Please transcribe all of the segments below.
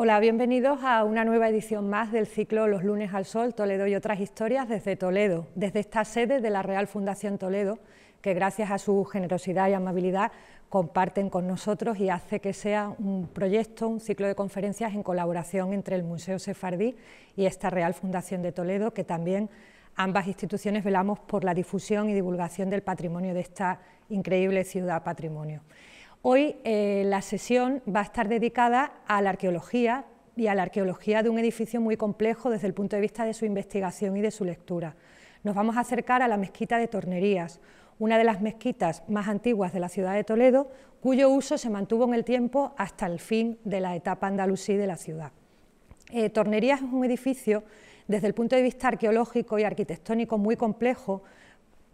Hola, bienvenidos a una nueva edición más del ciclo Los lunes al sol, Toledo y otras historias desde Toledo, desde esta sede de la Real Fundación Toledo, que gracias a su generosidad y amabilidad comparten con nosotros y hace que sea un proyecto, un ciclo de conferencias en colaboración entre el Museo Sefardí y esta Real Fundación de Toledo, que también ambas instituciones velamos por la difusión y divulgación del patrimonio de esta increíble ciudad patrimonio. Hoy eh, la sesión va a estar dedicada a la arqueología y a la arqueología de un edificio muy complejo desde el punto de vista de su investigación y de su lectura. Nos vamos a acercar a la mezquita de Tornerías, una de las mezquitas más antiguas de la ciudad de Toledo, cuyo uso se mantuvo en el tiempo hasta el fin de la etapa andalusí de la ciudad. Eh, Tornerías es un edificio desde el punto de vista arqueológico y arquitectónico muy complejo,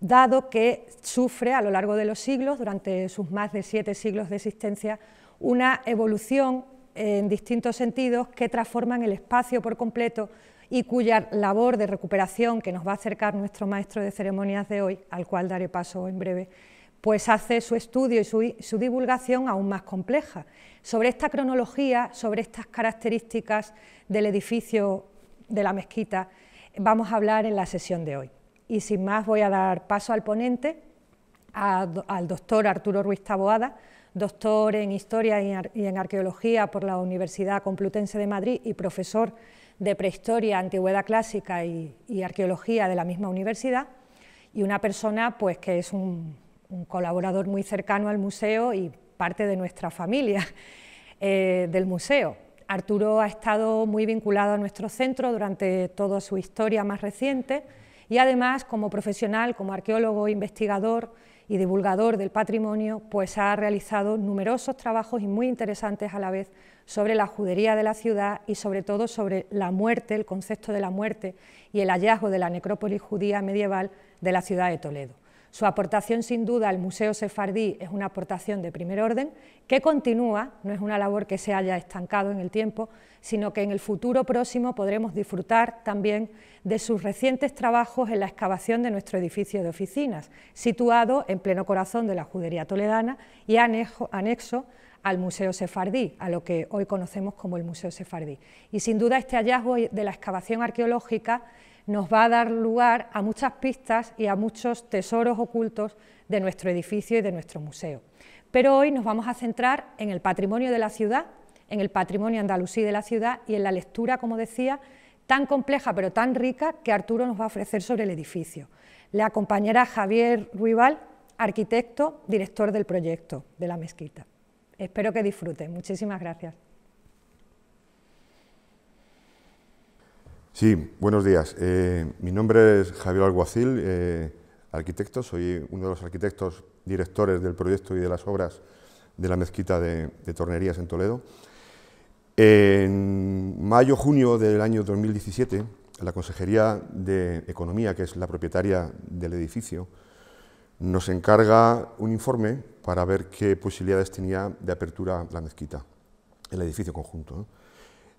dado que sufre a lo largo de los siglos, durante sus más de siete siglos de existencia, una evolución en distintos sentidos que transforman el espacio por completo y cuya labor de recuperación que nos va a acercar nuestro maestro de ceremonias de hoy, al cual daré paso en breve, pues hace su estudio y su, su, divulgación aún más compleja. Sobre esta cronología, sobre estas características del edificio de la mezquita, vamos a hablar en la sesión de hoy. Y sin más voy a dar paso al ponente, al doctor Arturo Ruiz Taboada, doctor en Historia y, en Arqueología por la Universidad Complutense de Madrid y profesor de Prehistoria, Antigüedad Clásica y, Arqueología de la misma universidad, y una persona pues, que es un, colaborador muy cercano al museo y parte de nuestra familia eh, del museo. Arturo ha estado muy vinculado a nuestro centro durante toda su historia más reciente, y además, como profesional, como arqueólogo, investigador y divulgador del patrimonio, pues ha realizado numerosos trabajos y muy interesantes a la vez sobre la judería de la ciudad y sobre todo sobre la muerte, el concepto de la muerte y el hallazgo de la necrópolis judía medieval de la ciudad de Toledo. Su aportación sin duda al Museo Sefardí es una aportación de primer orden que continúa, no es una labor que se haya estancado en el tiempo, sino que en el futuro próximo podremos disfrutar también de sus recientes trabajos en la excavación de nuestro edificio de oficinas, situado en pleno corazón de la Judería Toledana y anexo al Museo Sefardí, a lo que hoy conocemos como el Museo Sefardí. Y sin duda este hallazgo de la excavación arqueológica nos va a dar lugar a muchas pistas y a muchos tesoros ocultos de nuestro edificio y de nuestro museo. Pero hoy nos vamos a centrar en el patrimonio de la ciudad, en el patrimonio andalusí de la ciudad y en la lectura, como decía, tan compleja pero tan rica que Arturo nos va a ofrecer sobre el edificio. Le acompañará Javier Ruibal, arquitecto, director del proyecto de la mezquita. Espero que disfruten. Muchísimas gracias. Sí, buenos días. Eh, mi nombre es Javier Alguacil, eh, arquitecto. Soy uno de los arquitectos directores del proyecto y de las obras de la mezquita de, de Tornerías en Toledo. En mayo-junio del año 2017, la Consejería de Economía, que es la propietaria del edificio, nos encarga un informe para ver qué posibilidades tenía de apertura la mezquita, el edificio conjunto.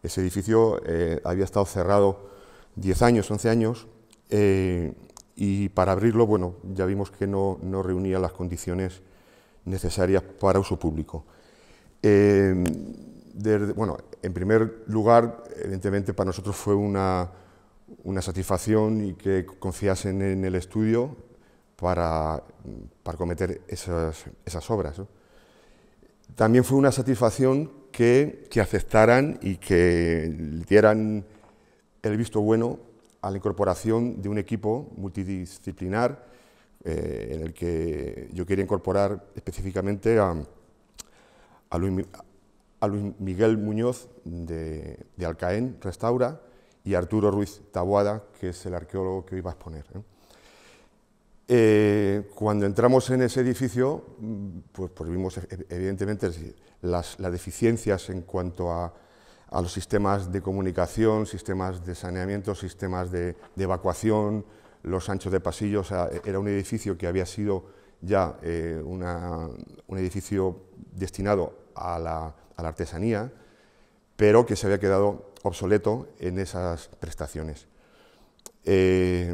Ese edificio eh, había estado cerrado 10 años, 11 años, eh, y para abrirlo, bueno, ya vimos que no, no reunía las condiciones necesarias para uso público. Eh, bueno, en primer lugar, evidentemente para nosotros fue una, satisfacción y que confiasen en el estudio para, cometer esas, obras. También fue una satisfacción que, aceptaran y que dieran el visto bueno a la incorporación de un equipo multidisciplinar eh, en el que yo quería incorporar específicamente a, Luis, Miguel Muñoz de, Alcaén Restaura y Arturo Ruiz Taboada, que es el arqueólogo que hoy va a exponer. ¿eh? Eh, cuando entramos en ese edificio, pues, pues vimos evidentemente las, deficiencias en cuanto a, los sistemas de comunicación, sistemas de saneamiento, sistemas de, evacuación, los anchos de pasillos. E, era un edificio que había sido ya eh, un edificio destinado a la, artesanía, pero que se había quedado obsoleto en esas prestaciones. Eh,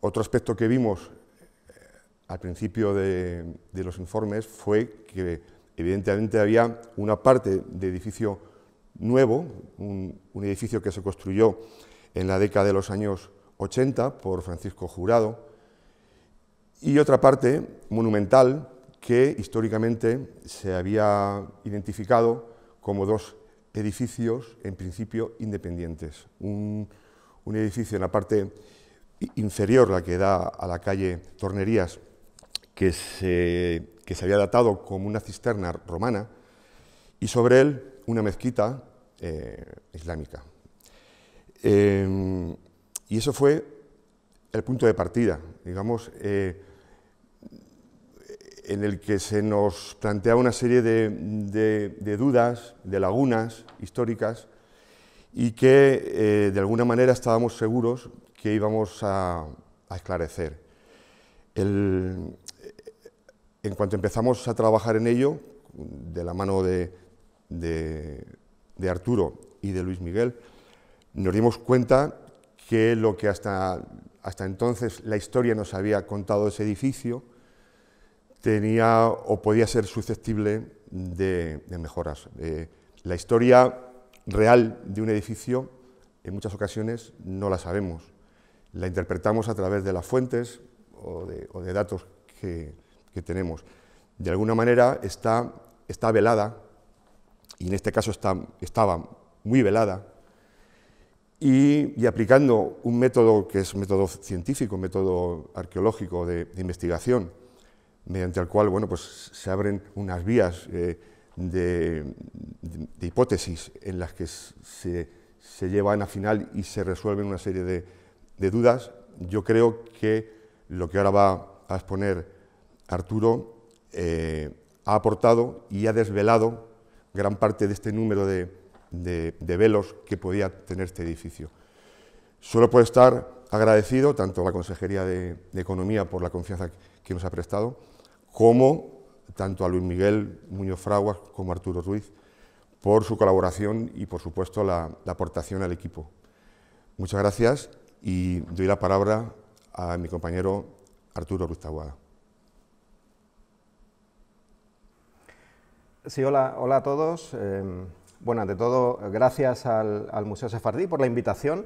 otro aspecto que vimos eh, al principio de, los informes fue que Evidentemente había una parte de edificio nuevo, un, edificio que se construyó en la década de los años 80 por Francisco Jurado, y otra parte monumental que históricamente se había identificado como dos edificios en principio independientes. Un, un edificio en la parte inferior, la que da a la calle Tornerías, que se, se había datado como una cisterna romana, y sobre él una mezquita eh, islámica. Em, y eso fue el punto de partida, digamos, eh, en el que se nos planteaba una serie de, dudas, de lagunas históricas, y que eh, de alguna manera estábamos seguros que íbamos a, a esclarecer. El, en cuanto empezamos a trabajar en ello, de la mano de, Arturo y de Luis Miguel, nos dimos cuenta que lo que hasta, hasta entonces la historia nos había contado de ese edificio tenía o podía ser susceptible de, mejoras. Eh, la historia real de un edificio en muchas ocasiones no la sabemos. La interpretamos a través de las fuentes o de datos que, que tenemos, de alguna manera está, está velada, y en este caso está, estaba muy velada, y, aplicando un método que es un método científico, un método arqueológico de, investigación, mediante el cual bueno, pues se abren unas vías eh, de, hipótesis en las que se, se, llevan a final y se resuelven una serie de, dudas, yo creo que lo que ahora va a exponer Arturo eh, ha aportado y ha desvelado gran parte de este número de, velos que podía tener este edificio. Solo puedo estar agradecido tanto a la Consejería de, Economía por la confianza que nos ha prestado, como tanto a Luis Miguel Muñoz Fraguas como a Arturo Ruiz por su colaboración y, por supuesto, la, aportación al equipo. Muchas gracias y doy la palabra a mi compañero Arturo Ruiz Sí, hola, hola a todos. Em, bueno, ante todo, gracias al, Museo Sefardí por la invitación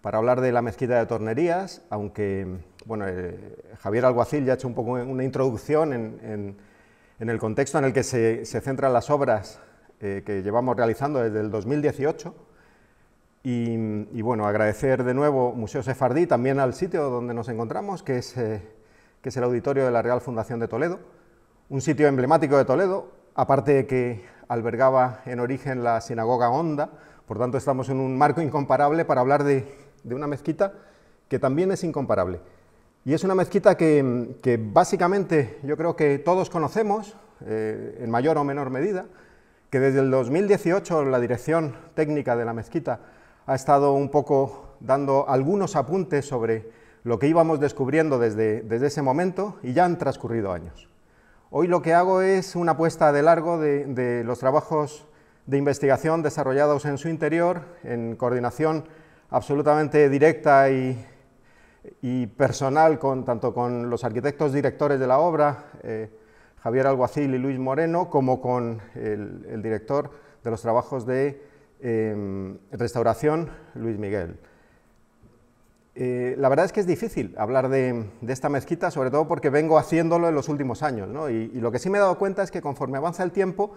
para hablar de la mezquita de Tornerías, aunque bueno, eh, Javier Alguacil ya ha hecho un poco una introducción en, el contexto en el que se, centran las obras eh, que llevamos realizando desde el 2018. Y, bueno, agradecer de nuevo Museo Sefardí, también al sitio donde nos encontramos, que eh, que es el auditorio de la Real Fundación de Toledo, un sitio emblemático de Toledo, aparte de que albergaba en origen la sinagoga honda, por tanto estamos en un marco incomparable para hablar de, una mezquita que también es incomparable. Y es una mezquita que, básicamente yo creo que todos conocemos, eh, en mayor o menor medida, que desde el 2018 la dirección técnica de la mezquita ha estado un poco dando algunos apuntes sobre lo que íbamos descubriendo desde ese momento y ya han transcurrido años. Hoy lo que hago es una apuesta de largo de, los trabajos de investigación desarrollados en su interior, en coordinación absolutamente directa y, personal tanto con los arquitectos directores de la obra, eh, Javier Alguacil y Luis Moreno, como con el, director de los trabajos de em, restauración, Luis Miguel. Eh, la verdad es que es difícil hablar de, esta mezquita, sobre todo porque vengo haciéndolo en los últimos años. Y, lo que sí me he dado cuenta es que conforme avanza el tiempo,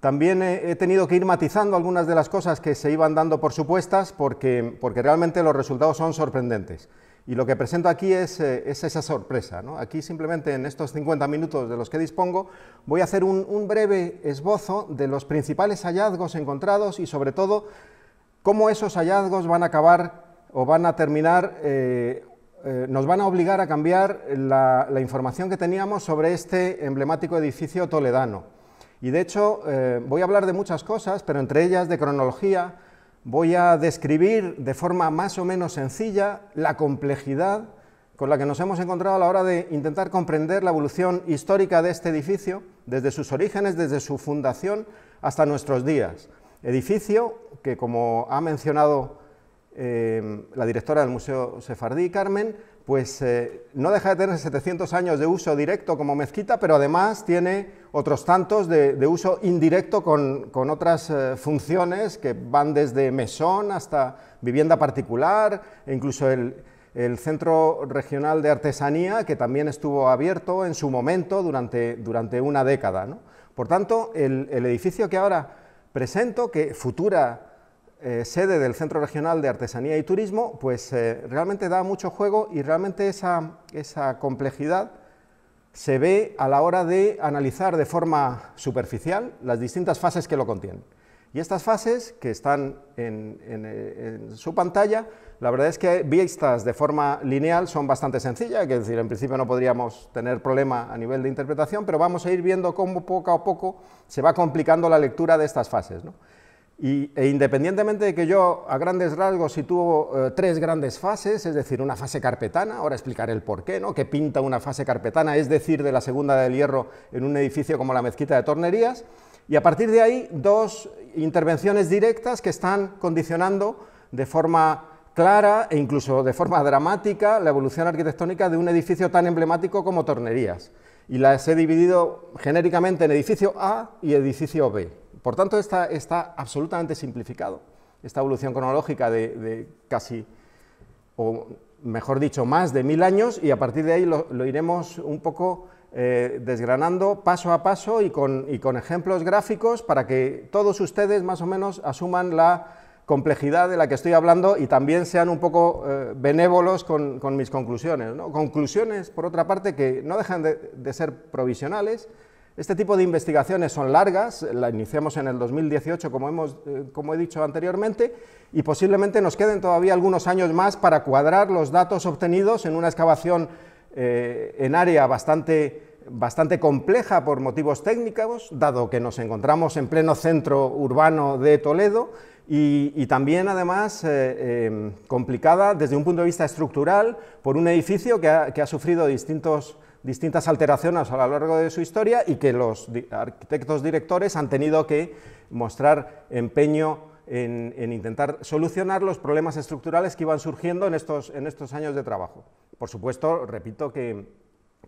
también he, tenido que ir matizando algunas de las cosas que se iban dando por supuestas, porque, porque realmente los resultados son sorprendentes. Y lo que presento aquí es, eh, esa sorpresa. Aquí simplemente en estos 50 minutos de los que dispongo voy a hacer un, un breve esbozo de los principales hallazgos encontrados y sobre todo cómo esos hallazgos van a acabar o van a terminar, eh, eh, nos van a obligar a cambiar la, información que teníamos sobre este emblemático edificio toledano. Y de hecho, eh, voy a hablar de muchas cosas, pero entre ellas de cronología, voy a describir de forma más o menos sencilla la complejidad con la que nos hemos encontrado a la hora de intentar comprender la evolución histórica de este edificio, desde sus orígenes, desde su fundación, hasta nuestros días. Edificio que, como ha mencionado Em, la directora del Museo Sefardí, Carmen, pues eh, no deja de tener 700 años de uso directo como mezquita, pero además tiene otros tantos de, uso indirecto con, otras eh, funciones que van desde mesón hasta vivienda particular, e incluso el, Centro Regional de Artesanía, que también estuvo abierto en su momento durante, durante una década. Por tanto, el edificio que ahora presento, que futura eh, sede del Centro Regional de Artesanía y Turismo, pues eh, realmente da mucho juego y realmente esa, complejidad se ve a la hora de analizar de forma superficial las distintas fases que lo contienen. Y estas fases que están en, eh, su pantalla, la verdad es que vistas de forma lineal son bastante sencillas, es decir, en principio no podríamos tener problema a nivel de interpretación, pero vamos a ir viendo cómo poco a poco se va complicando la lectura de estas fases. ¿no? e independientemente de que yo a grandes rasgos sitúo tuvo eh, tres grandes fases, es decir, una fase carpetana, ahora explicaré el porqué, ¿no? que pinta una fase carpetana, es decir, de la segunda del hierro en un edificio como la mezquita de Tornerías, y a partir de ahí dos intervenciones directas que están condicionando de forma clara e incluso de forma dramática la evolución arquitectónica de un edificio tan emblemático como Tornerías. Y las he dividido genéricamente en edificio A y edificio B. Por tanto, está, está absolutamente simplificado. Esta evolución cronológica de, casi, o mejor dicho, más de mil años, y a partir de ahí lo, iremos un poco eh, desgranando paso a paso y con, ejemplos gráficos para que todos ustedes más o menos asuman la complejidad de la que estoy hablando y también sean un poco eh, benévolos con, mis conclusiones. Conclusiones, por otra parte, que no dejan de ser provisionales, este tipo de investigaciones son largas, la iniciamos en el 2018, como, eh, como he dicho anteriormente, y posiblemente nos queden todavía algunos años más para cuadrar los datos obtenidos en una excavación eh, en área bastante, bastante compleja por motivos técnicos, dado que nos encontramos en pleno centro urbano de Toledo y, también, además, eh, complicada desde un punto de vista estructural por un edificio que ha sufrido distintos distintas alteraciones a lo largo de su historia y que los arquitectos directores han tenido que mostrar empeño en, intentar solucionar los problemas estructurales que iban surgiendo en estos, en estos años de trabajo. Por supuesto, repito que,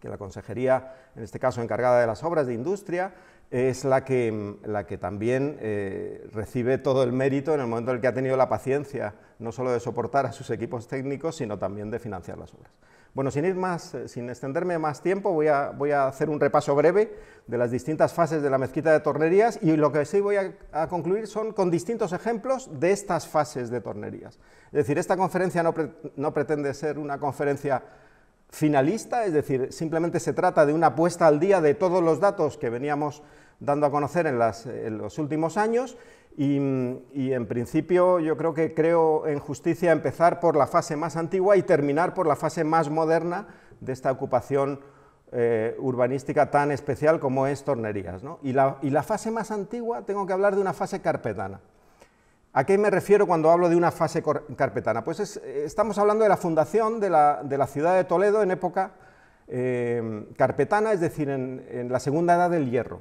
la consejería, en este caso encargada de las obras de industria, es la que, la que también eh, recibe todo el mérito en el momento en el que ha tenido la paciencia, no solo de soportar a sus equipos técnicos, sino también de financiar las obras. Bueno, sin ir más, eh, sin extenderme más tiempo, voy a, voy a hacer un repaso breve de las distintas fases de la mezquita de tornerías y lo que sí voy a, concluir son con distintos ejemplos de estas fases de tornerías. Es decir, esta conferencia no, no pretende ser una conferencia finalista, es decir, simplemente se trata de una puesta al día de todos los datos que veníamos dando a conocer en, los últimos años mm, y, en principio yo creo que creo en justicia empezar por la fase más antigua y terminar por la fase más moderna de esta ocupación eh, urbanística tan especial como es Tornerías. Y, la, fase más antigua, tengo que hablar de una fase carpetana. ¿A qué me refiero cuando hablo de una fase carpetana? Pues eh, estamos hablando de la fundación de la, ciudad de Toledo en época eh, carpetana, es decir, en, la segunda edad del hierro.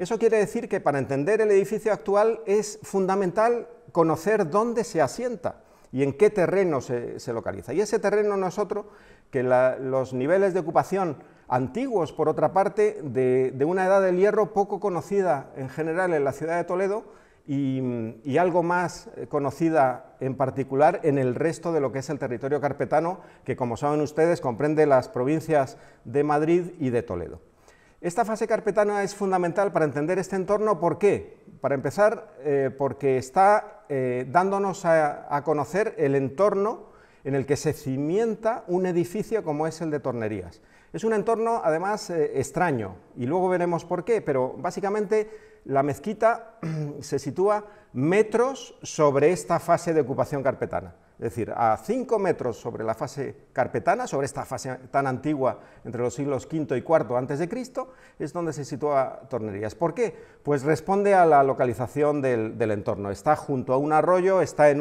Eso quiere decir que para entender el edificio actual es fundamental conocer dónde se asienta y en qué terreno se, localiza. Y ese terreno no es otro que los niveles de ocupación antiguos, por otra parte, de, una edad del hierro poco conocida en general en la ciudad de Toledo y, algo más eh, conocida en particular en el resto de lo que es el territorio carpetano, que como saben ustedes comprende las provincias de Madrid y de Toledo. Esta fase carpetana es fundamental para entender este entorno. ¿Por qué? Para empezar, eh, porque está eh, dándonos a, conocer el entorno en el que se cimienta un edificio como es el de Tornerías. Es un entorno, además, eh, extraño, y luego veremos por qué, pero básicamente la mezquita se sitúa metros sobre esta fase de ocupación carpetana es decir, a cinco metros sobre la fase carpetana, sobre esta fase tan antigua entre los siglos V y IV antes de Cristo, es donde se sitúa Tornerías. ¿Por qué? Pues responde a la localización del, entorno. Está junto a un arroyo, está en,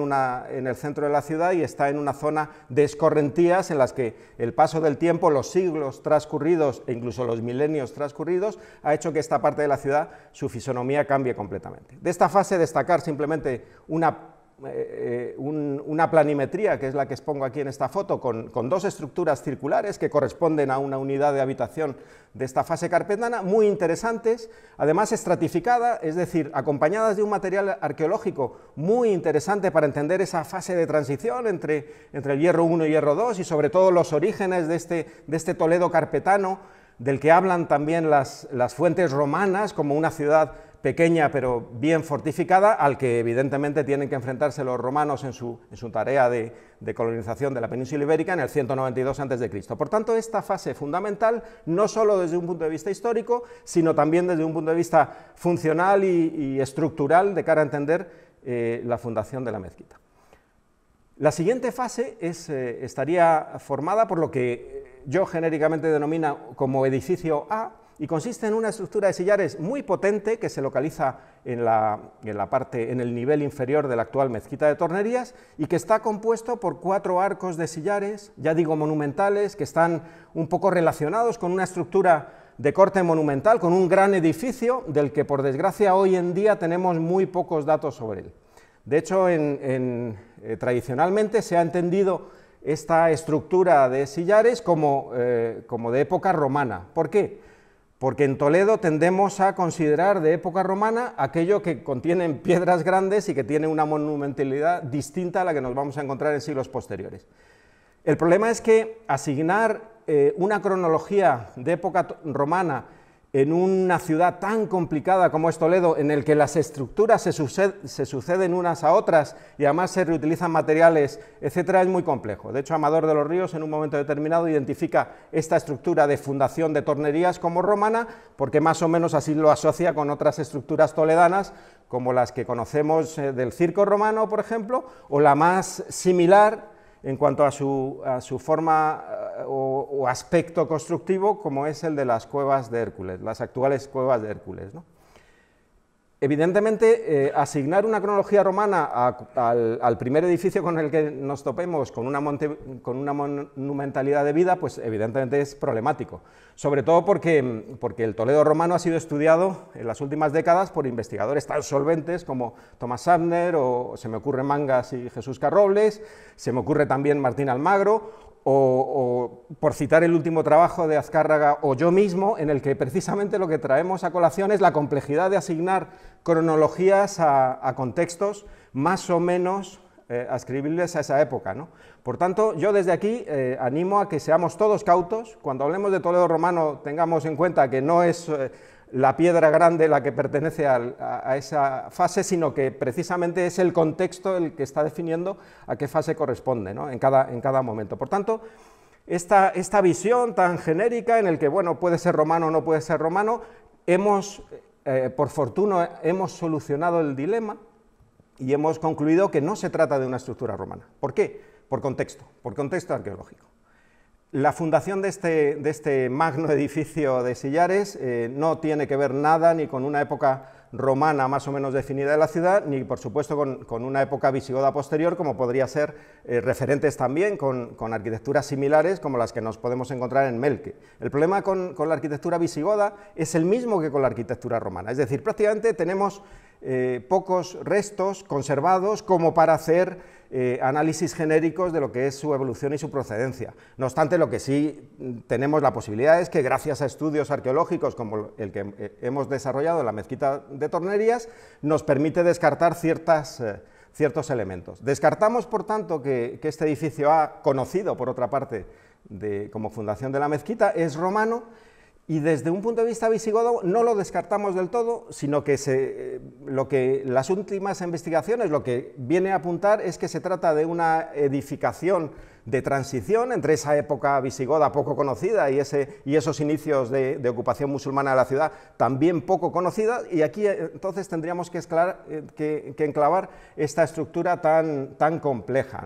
en el centro de la ciudad y está en una zona de escorrentías en las que el paso del tiempo, los siglos transcurridos e incluso los milenios transcurridos, ha hecho que esta parte de la ciudad, su fisonomía cambie completamente. De esta fase destacar simplemente una eh, eh, una planimetría, que es la que expongo aquí en esta foto, con, dos estructuras circulares que corresponden a una unidad de habitación de esta fase carpetana, muy interesantes, además estratificada, es decir, acompañadas de un material arqueológico muy interesante para entender esa fase de transición entre, entre el hierro 1 y hierro 2 y sobre todo los orígenes de este, de este Toledo carpetano, del que hablan también las, las fuentes romanas como una ciudad pequeña pero bien fortificada, al que evidentemente tienen que enfrentarse los romanos en su, tarea de, colonización de la península ibérica en el 192 a.C. Por tanto, esta fase fundamental, no solo desde un punto de vista histórico, sino también desde un punto de vista funcional y, estructural de cara a entender eh, la fundación de la mezquita. La siguiente fase eh, estaría formada por lo que yo genéricamente denomina como edificio A, y consiste en una estructura de sillares muy potente que se localiza en el nivel inferior de la actual mezquita de Tornerías y que está compuesto por cuatro arcos de sillares, ya digo monumentales, que están un poco relacionados con una estructura de corte monumental, con un gran edificio del que por desgracia hoy en día tenemos muy pocos datos sobre él. De hecho, eh, tradicionalmente se ha entendido esta estructura de sillares como, eh, como de época romana. ¿Por qué? Porque en Toledo tendemos a considerar de época romana aquello que contiene piedras grandes y que tiene una monumentalidad distinta a la que nos vamos a encontrar en siglos posteriores. El problema es que asignar eh, una cronología de época romana en una ciudad tan complicada como es Toledo, en el que las estructuras se, suceden unas a otras y además se reutilizan materiales, etcétera, es muy complejo. De hecho, Amador de los Ríos en un momento determinado identifica esta estructura de fundación de tornerías como romana, porque más o menos así lo asocia con otras estructuras toledanas, como las que conocemos eh, del circo romano, por ejemplo, o la más similar en cuanto a su forma o, aspecto constructivo como es el de las cuevas de Hércules, las actuales cuevas de Hércules. ¿no? Evidentemente, eh, asignar una cronología romana al, primer edificio con el que nos topemos, con una, con una monumentalidad de vida, pues evidentemente es problemático. Sobre todo porque, porque el Toledo romano ha sido estudiado en las últimas décadas por investigadores tan solventes como Thomas Sandner, o se me ocurre Mangas y Jesús Carrobles, se me ocurre también Martín Almagro, o, por citar el último trabajo de Azcárraga o yo mismo, en el que precisamente lo que traemos a colación es la complejidad de asignar cronologías a, contextos más o menos eh, ascribibles a esa época. Por tanto, yo desde aquí eh, animo a que seamos todos cautos, cuando hablemos de Toledo Romano tengamos en cuenta que no es... Eh, la piedra grande la que pertenece a, esa fase, sino que precisamente es el contexto el que está definiendo a qué fase corresponde en, cada, en, cada, momento. Por tanto, esta, esta visión tan genérica en el que, bueno, puede ser romano o no puede ser romano, hemos, eh, por fortuna, hemos solucionado el dilema y hemos concluido que no se trata de una estructura romana. ¿Por qué? Por contexto, por contexto arqueológico. La fundación de este, de este magno edificio de Sillares eh, no tiene que ver nada ni con una época romana más o menos definida de la ciudad, ni por supuesto con, una época visigoda posterior, como podría ser eh, referentes también con, arquitecturas similares como las que nos podemos encontrar en Melque. El problema con, con la arquitectura visigoda es el mismo que con la arquitectura romana, es decir, prácticamente tenemos eh, pocos restos conservados como para hacer eh, análisis genéricos de lo que es su evolución y su procedencia. No obstante, lo que sí mm, tenemos la posibilidad es que gracias a estudios arqueológicos como el que eh, hemos desarrollado en la mezquita de Tornerías, nos permite descartar ciertos elementos. Descartamos, por tanto, que, este edificio ha conocido, por otra parte, como fundación de la mezquita, es romano y desde un punto de vista visigodo no lo descartamos del todo, sino que, eh, lo que las últimas investigaciones lo que viene a apuntar es que se trata de una edificación de transición entre esa época visigoda poco conocida y, ese, y esos inicios de, ocupación musulmana de la ciudad también poco conocida, y aquí eh, entonces tendríamos eh, que, que, enclavar esta estructura tan, tan compleja.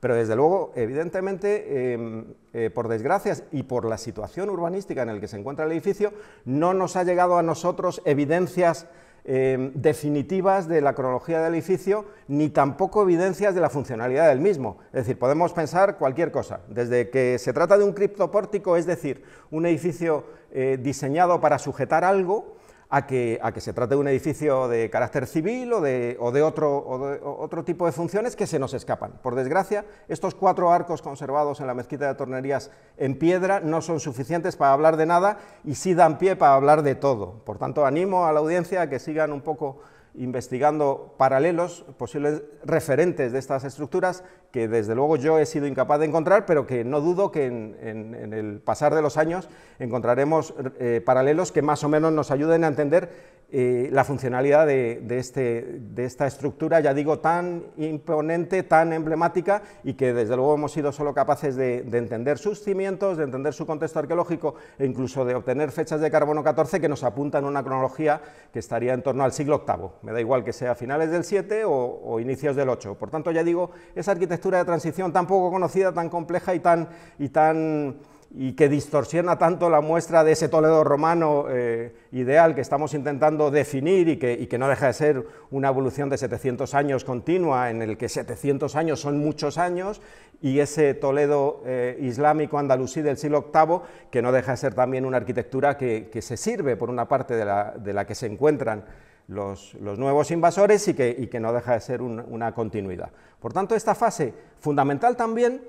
Pero desde luego, evidentemente, em, eh, por desgracia y por la situación urbanística en la que se encuentra el edificio, no nos ha llegado a nosotros evidencias Em, definitivas de la cronología del edificio, ni tampoco evidencias de la funcionalidad del mismo. Es decir, podemos pensar cualquier cosa, desde que se trata de un criptopórtico, es decir, un edificio eh, diseñado para sujetar algo, a que, se trate de un edificio de carácter civil o de, otro, o de otro tipo de funciones que se nos escapan. Por desgracia, estos cuatro arcos conservados en la mezquita de Tornerías en piedra no son suficientes para hablar de nada y sí dan pie para hablar de todo. Por tanto, animo a la audiencia a que sigan un poco investigando paralelos, posibles referentes de estas estructuras que desde luego yo he sido incapaz de encontrar, pero que no dudo que en, el pasar de los años encontraremos eh, paralelos que más o menos nos ayuden a entender eh, la funcionalidad de, este, de, esta estructura, ya digo, tan imponente, tan emblemática y que desde luego hemos sido solo capaces de, entender sus cimientos, de entender su contexto arqueológico e incluso de obtener fechas de carbono 14 que nos apuntan a una cronología que estaría en torno al siglo VIII. Me da igual que sea finales del 7 o, inicios del 8. Por tanto, ya digo, esa arquitectura de transición tan poco conocida, tan compleja y tan, y tan y que distorsiona tanto la muestra de ese Toledo romano eh, ideal que estamos intentando definir y que, no deja de ser una evolución de 700 años continua, en el que 700 años son muchos años, y ese Toledo eh, islámico andalusí del siglo VIII, que no deja de ser también una arquitectura que, se sirve, por una parte, de la, que se encuentran los, nuevos invasores y que, no deja de ser una continuidad. Por tanto, esta fase fundamental también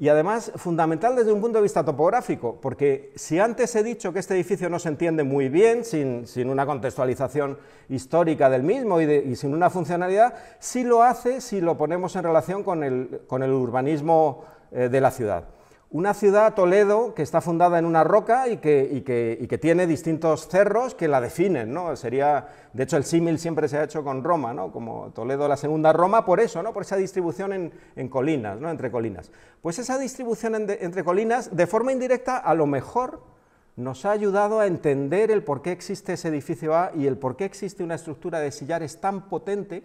y además, fundamental desde un punto de vista topográfico, porque si antes he dicho que este edificio no se entiende muy bien, sin, una contextualización histórica del mismo y, sin una funcionalidad, sí lo hace si lo ponemos en relación con el, urbanismo eh, de la ciudad. Una ciudad, Toledo, que está fundada en una roca y que, que, tiene distintos cerros que la definen, ¿no? Sería, de hecho, el símil siempre se ha hecho con Roma, ¿no? Como Toledo la segunda Roma, por eso, ¿no? Por esa distribución en, colinas, ¿no? Entre colinas. Pues esa distribución entre colinas, de forma indirecta, a lo mejor nos ha ayudado a entender el por qué existe ese edificio A y el por qué existe una estructura de sillares tan potente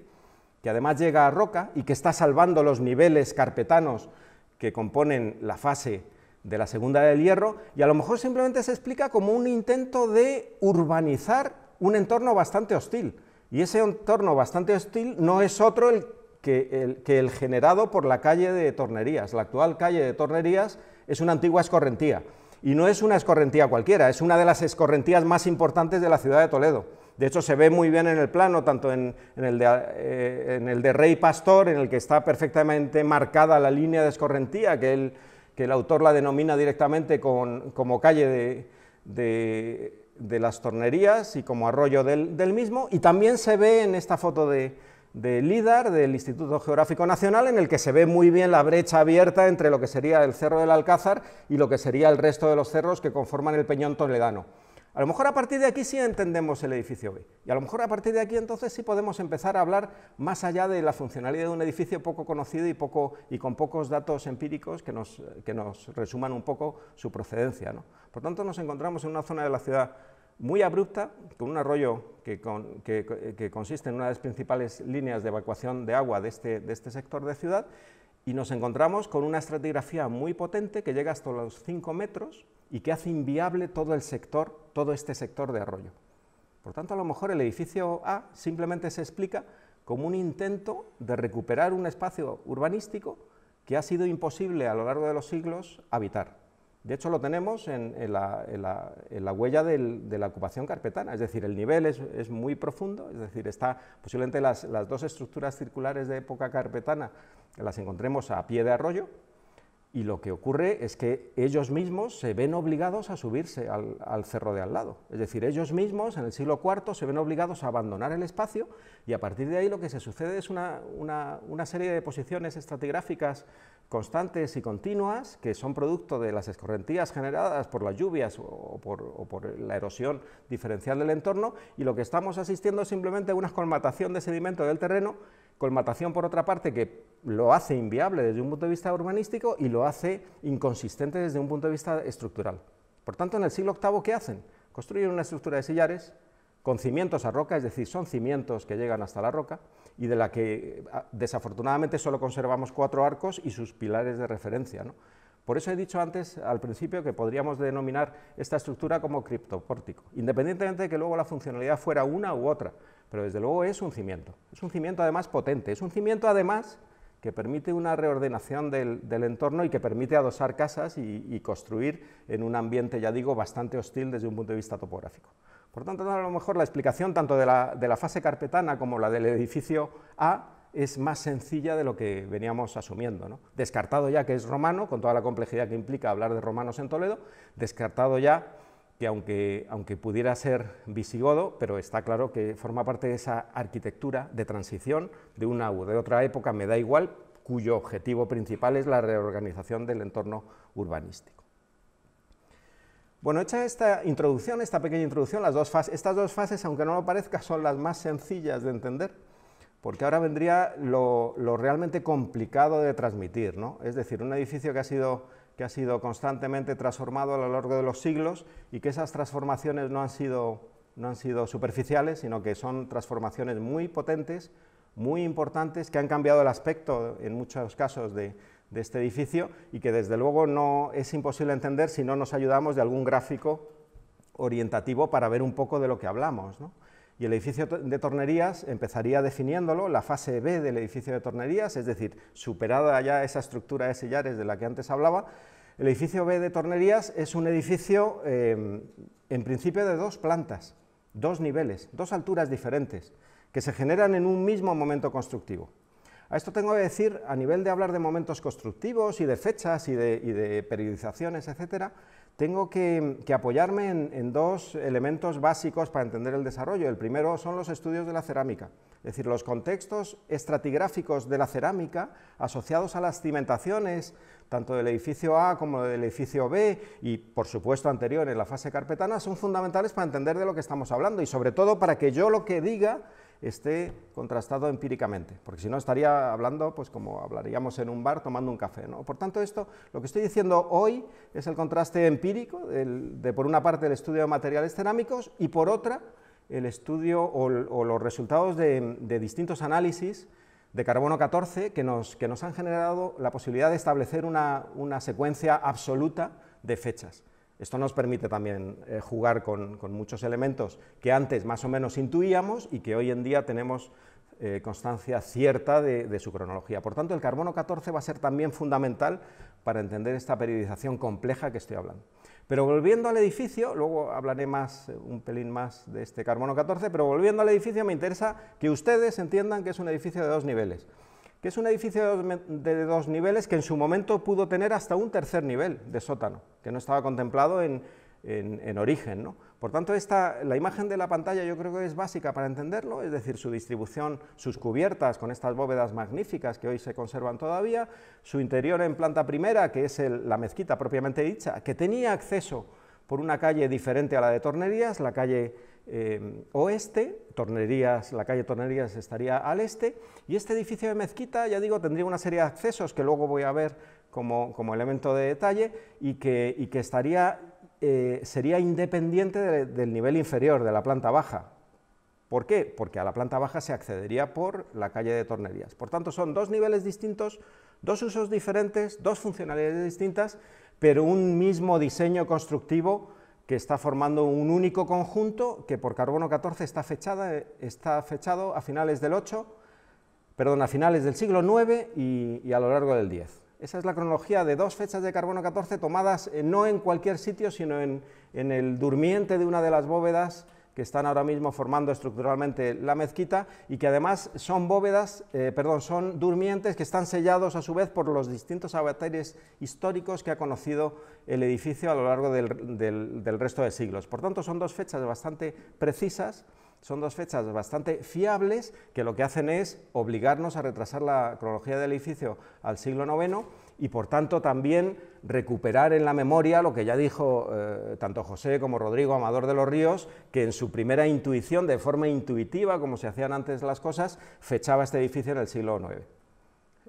que además llega a roca y que está salvando los niveles carpetanos que componen la fase de la segunda del hierro y a lo mejor simplemente se explica como un intento de urbanizar un entorno bastante hostil. Y ese entorno bastante hostil no es otro que, el, que el generado por la calle de Tornerías. La actual calle de Tornerías es una antigua escorrentía. Y no es una escorrentía cualquiera, es una de las escorrentías más importantes de la ciudad de Toledo. De hecho, se ve muy bien en el plano, tanto eh, en, el, de, Rey Pastor, en el que está perfectamente marcada la línea de escorrentía, que, el autor la denomina directamente como calle de, las tornerías y como arroyo del, mismo. Y también se ve en esta foto de, de LIDAR, del Instituto Geográfico Nacional, en el que se ve muy bien la brecha abierta entre lo que sería el Cerro del Alcázar y lo que sería el resto de los cerros que conforman el Peñón Toledano. A lo mejor a partir de aquí sí entendemos el edificio B. Y a lo mejor a partir de aquí entonces sí podemos empezar a hablar más allá de la funcionalidad de un edificio poco conocido y, poco, y con pocos datos empíricos que nos, que nos resuman un poco su procedencia. Por tanto, nos encontramos en una zona de la ciudad muy abrupta, con un arroyo que, consiste en una de las principales líneas de evacuación de agua de este, de este sector de ciudad, y nos encontramos con una estratigrafía muy potente que llega hasta los 5 metros y que hace inviable todo el sector, todo este sector de arroyo. Por tanto, a lo mejor el edificio A simplemente se explica como un intento de recuperar un espacio urbanístico que ha sido imposible a lo largo de los siglos habitar. De hecho, lo tenemos en, la, huella de la ocupación carpetana, es decir, el nivel es, muy profundo, es decir, está posiblemente las, las, dos estructuras circulares de época carpetana las encontremos a pie de arroyo, y lo que ocurre es que ellos mismos se ven obligados a subirse al, cerro de al lado. Es decir, ellos mismos en el siglo IV se ven obligados a abandonar el espacio y a partir de ahí lo que se sucede es una, serie de posiciones estratigráficas constantes y continuas que son producto de las escorrentías generadas por las lluvias o por, la erosión diferencial del entorno y lo que estamos asistiendo es simplemente una colmatación de sedimento del terreno Colmatación, por otra parte, que lo hace inviable desde un punto de vista urbanístico y lo hace inconsistente desde un punto de vista estructural. Por tanto, en el siglo VIII, ¿qué hacen? Construyen una estructura de sillares con cimientos a roca, es decir, son cimientos que llegan hasta la roca y de la que ah, desafortunadamente solo conservamos cuatro arcos y sus pilares de referencia. Por eso he dicho antes, al principio, que podríamos denominar esta estructura como criptopórtico, independientemente de que luego la funcionalidad fuera una u otra pero desde luego es un cimiento. Es un cimiento además potente, es un cimiento además que permite una reordenación del, entorno y que permite adosar casas y, construir en un ambiente, ya digo, bastante hostil desde un punto de vista topográfico. Por tanto, a lo mejor la explicación tanto de la, de la fase carpetana como la del edificio A es más sencilla de lo que veníamos asumiendo. Descartado ya que es romano, con toda la complejidad que implica hablar de romanos en Toledo, descartado ya aunque, pudiera ser visigodo, pero está claro que forma parte de esa arquitectura de transición de una u de otra época, me da igual, cuyo objetivo principal es la reorganización del entorno urbanístico. Bueno, hecha esta introducción, esta pequeña introducción, estas dos fases, aunque no lo parezca, son las más sencillas de entender porque ahora vendría lo, realmente complicado de transmitir, Es decir, un edificio que ha, sido, constantemente transformado a lo largo de los siglos y que esas transformaciones no han sido, no han sido superficiales, sino que son transformaciones muy potentes, muy importantes, que han cambiado el aspecto en muchos casos de, de este edificio y que desde luego no es imposible entender si no nos ayudamos de algún gráfico orientativo para ver un poco de lo que hablamos, ¿no? y el edificio de tornerías empezaría definiéndolo, la fase B del edificio de tornerías, es decir, superada ya esa estructura de sillares de la que antes hablaba, el edificio B de tornerías es un edificio em, en principio de dos plantas, dos niveles, dos alturas diferentes, que se generan en un mismo momento constructivo. A esto tengo que decir, a nivel de hablar de momentos constructivos y de fechas y de, y de periodizaciones, etcétera, tengo que, apoyarme en, en, dos elementos básicos para entender el desarrollo. El primero son los estudios de la cerámica, es decir, los contextos estratigráficos de la cerámica asociados a las cimentaciones, tanto del edificio A como del edificio B y, por supuesto, anterior en la fase carpetana, son fundamentales para entender de lo que estamos hablando y, sobre todo, para que yo lo que diga esté contrastado empíricamente, porque si no estaría hablando pues como hablaríamos en un bar tomando un café. ¿no? Por tanto, esto, lo que estoy diciendo hoy es el contraste empírico de, por una parte, el estudio de materiales cerámicos y por otra, el estudio o, los resultados de, distintos análisis de carbono 14 que nos, han generado la posibilidad de establecer una secuencia absoluta de fechas. Esto nos permite también eh, jugar con, muchos elementos que antes más o menos intuíamos y que hoy en día tenemos eh, constancia cierta de, su cronología. Por tanto, el carbono 14 va a ser también fundamental para entender esta periodización compleja que estoy hablando. Pero volviendo al edificio, luego hablaré más, eh, un pelín más de este carbono 14, pero volviendo al edificio me interesa que ustedes entiendan que es un edificio de dos niveles que es un edificio de dos niveles que en su momento pudo tener hasta un tercer nivel de sótano, que no estaba contemplado en, origen. Por tanto, la imagen de la pantalla yo creo que es básica para entenderlo, es decir, su distribución, sus cubiertas con estas bóvedas magníficas que hoy se conservan todavía, su interior en planta primera, que es la mezquita propiamente dicha, que tenía acceso por una calle diferente a la de Tornerías, la calle Em, oeste, Tornerías, la calle Tornerías estaría al este, y este edificio de mezquita, ya digo, tendría una serie de accesos que luego voy a ver como, elemento de detalle y que, estaría, eh, sería independiente del nivel inferior, de la planta baja. ¿Por qué? Porque a la planta baja se accedería por la calle de Tornerías. Por tanto, son dos niveles distintos, dos usos diferentes, dos funcionalidades distintas, pero un mismo diseño constructivo que está formando un único conjunto que por carbono 14 está, eh, está fechado a finales del 8, perdón, a finales del siglo 9 y, a lo largo del 10. Esa es la cronología de dos fechas de carbono 14 tomadas eh, no en cualquier sitio, sino en, el durmiente de una de las bóvedas que están ahora mismo formando estructuralmente la mezquita y que además son bóvedas, eh, perdón, son durmientes que están sellados a su vez por los distintos avatares históricos que ha conocido el edificio a lo largo del, del resto de siglos. Por tanto, son dos fechas bastante precisas son dos fechas bastante fiables que lo que hacen es obligarnos a retrasar la cronología del edificio al siglo IX y por tanto también recuperar en la memoria lo que ya dijo eh, tanto José como Rodrigo Amador de los Ríos, que en su primera intuición, de forma intuitiva, como se hacían antes las cosas, fechaba este edificio en el siglo IX.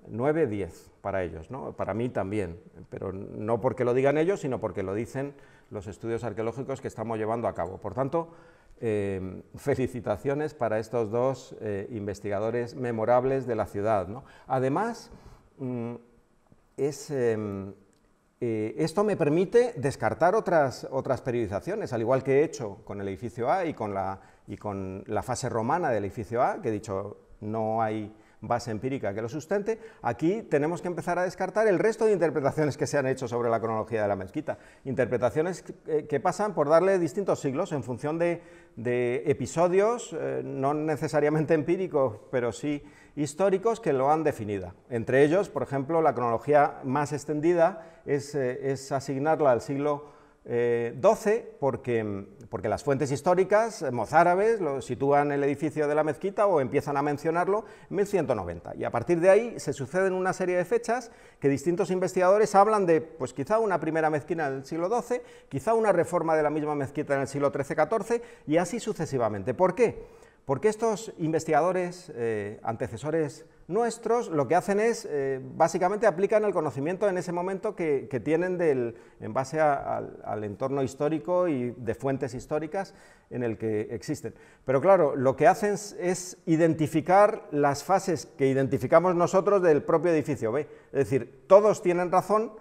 9, 10 para ellos, ¿no? para mí también, pero no porque lo digan ellos, sino porque lo dicen los estudios arqueológicos que estamos llevando a cabo. Por tanto, eh, felicitaciones para estos dos eh, investigadores memorables de la ciudad. Además, mm, es... Em, eh, esto me permite descartar otras, otras periodizaciones, al igual que he hecho con el edificio A y con, la, y con la fase romana del edificio A, que he dicho no hay base empírica que lo sustente, aquí tenemos que empezar a descartar el resto de interpretaciones que se han hecho sobre la cronología de la mezquita. Interpretaciones que eh, pasan por darle distintos siglos en función de, episodios, eh, no necesariamente empíricos, pero sí históricos que lo han definido. Entre ellos, por ejemplo, la cronología más extendida es, eh, asignarla al siglo XII eh, porque, las fuentes históricas eh, mozárabes lo sitúan en el edificio de la mezquita o empiezan a mencionarlo en 1190. Y a partir de ahí se suceden una serie de fechas que distintos investigadores hablan de, pues quizá una primera mezquita del siglo XII, quizá una reforma de la misma mezquita en el siglo XIII-XIV y así sucesivamente. ¿Por qué? Porque estos investigadores eh, antecesores nuestros lo que hacen es, eh, básicamente aplican el conocimiento en ese momento que, tienen en base al, entorno histórico y de fuentes históricas en el que existen. Pero claro, lo que hacen es identificar las fases que identificamos nosotros del propio edificio. Es decir, todos tienen razón,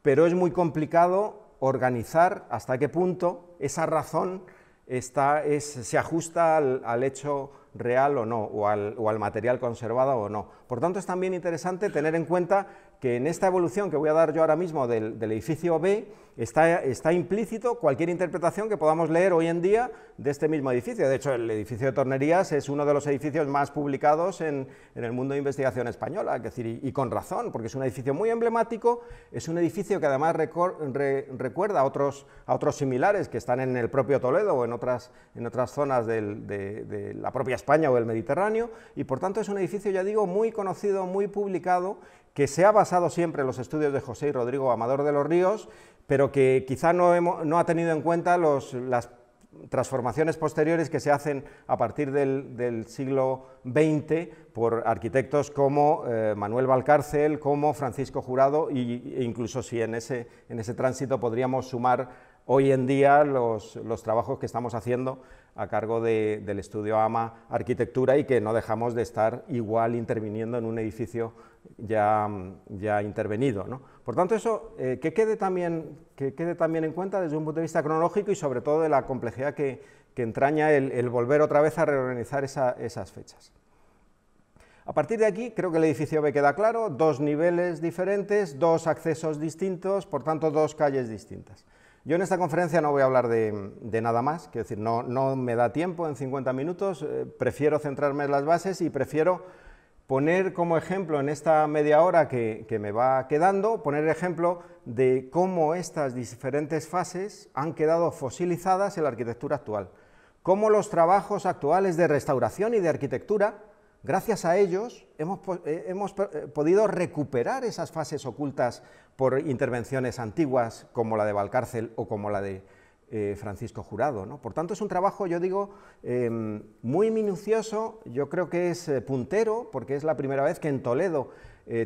pero es muy complicado organizar hasta qué punto esa razón está, es, se ajusta al, hecho real o no, o al, material conservado o no. Por tanto, es también interesante tener en cuenta que en esta evolución que voy a dar yo ahora mismo del, edificio B está, está, implícito cualquier interpretación que podamos leer hoy en día de este mismo edificio. De hecho, el edificio de Tornerías es uno de los edificios más publicados en, el mundo de investigación española, es decir, y, con razón, porque es un edificio muy emblemático, es un edificio que además recuerda a otros, a otros similares que están en el propio Toledo o en otras, en otras zonas de, de la propia España o del Mediterráneo, y por tanto es un edificio, ya digo, muy conocido, muy publicado, que se ha basado siempre en los estudios de José y Rodrigo Amador de los Ríos, pero que quizá no, ha tenido en cuenta las transformaciones posteriores que se hacen a partir del, siglo XX por arquitectos como eh, Manuel Valcárcel, como Francisco Jurado e incluso si en ese, en ese tránsito podríamos sumar hoy en día los, trabajos que estamos haciendo a cargo del estudio AMA Arquitectura y que no dejamos de estar igual interviniendo en un edificio ya, mm, ya intervenido. ¿no? Por tanto, eso eh, que, quede también, que quede también en cuenta desde un punto de vista cronológico y sobre todo de la complejidad que, que entraña el, volver otra vez a reorganizar esas fechas. A partir de aquí, creo que el edificio B queda claro, dos niveles diferentes, dos accesos distintos, por tanto, dos calles distintas. Yo en esta conferencia no voy a hablar de, nada más, quiero decir, no, no, me da tiempo en 50 minutos, eh, prefiero centrarme en las bases y prefiero poner como ejemplo en esta media hora que, me va quedando, poner ejemplo de cómo estas diferentes fases han quedado fosilizadas en la arquitectura actual. Cómo los trabajos actuales de restauración y de arquitectura, gracias a ellos, hemos, eh, hemos eh, podido recuperar esas fases ocultas por intervenciones antiguas como la de Valcárcel o como la de eh, Francisco Jurado. Por tanto, es un trabajo, yo digo, eh, muy minucioso, yo creo que es eh, puntero, porque es la primera vez que en Toledo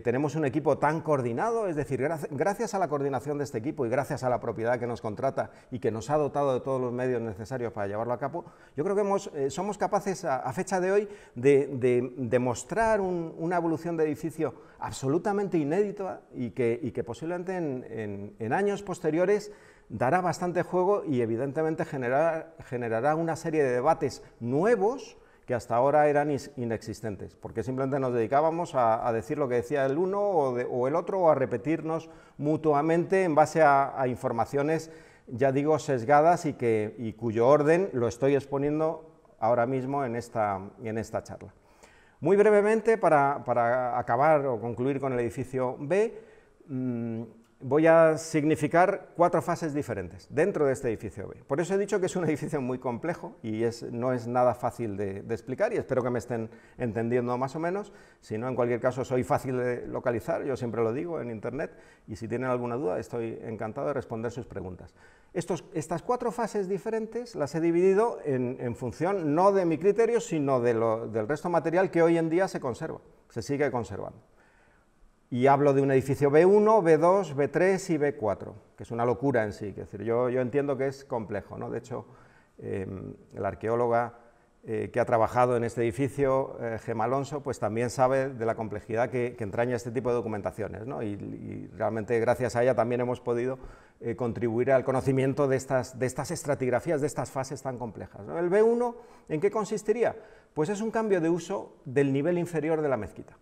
tenemos un equipo tan coordinado, es decir, gracias a la coordinación de este equipo y gracias a la propiedad que nos contrata y que nos ha dotado de todos los medios necesarios para llevarlo a cabo, yo creo que somos capaces a, fecha de hoy de demostrar una evolución de edificio absolutamente inédita y que, posiblemente en años posteriores dará bastante juego y evidentemente generará una serie de debates nuevos que hasta ahora eran inexistentes, porque simplemente nos dedicábamos a, decir lo que decía el uno o, el otro o a repetirnos mutuamente en base a, informaciones, ya digo, sesgadas y, que, cuyo orden lo estoy exponiendo ahora mismo en esta, en esta charla. Muy brevemente, para, acabar o concluir con el edificio B, mm, voy a significar cuatro fases diferentes dentro de este edificio Por eso he dicho que es un edificio muy complejo y no es nada fácil de, explicar y espero que me estén entendiendo más o menos. Si no, en cualquier caso, soy fácil de localizar, yo siempre lo digo en Internet y si tienen alguna duda estoy encantado de responder sus preguntas. estas cuatro fases diferentes las he dividido en, función no de mi criterio, sino del resto material que hoy en día se conserva, se sigue conservando. Y hablo de un edificio B1, B2, B3 y B4, que es una locura en sí. decir, yo, entiendo que es complejo. ¿no? De hecho, el em, la arqueóloga eh, que ha trabajado en este edificio, eh, Alonso, pues también sabe de la complejidad que, entraña este tipo de documentaciones. Y, realmente gracias a ella también hemos podido eh, contribuir al conocimiento de estas, estratigrafías, de estas fases tan complejas. El B1, ¿en qué consistiría? Pues es un cambio de uso del nivel inferior de la mezquita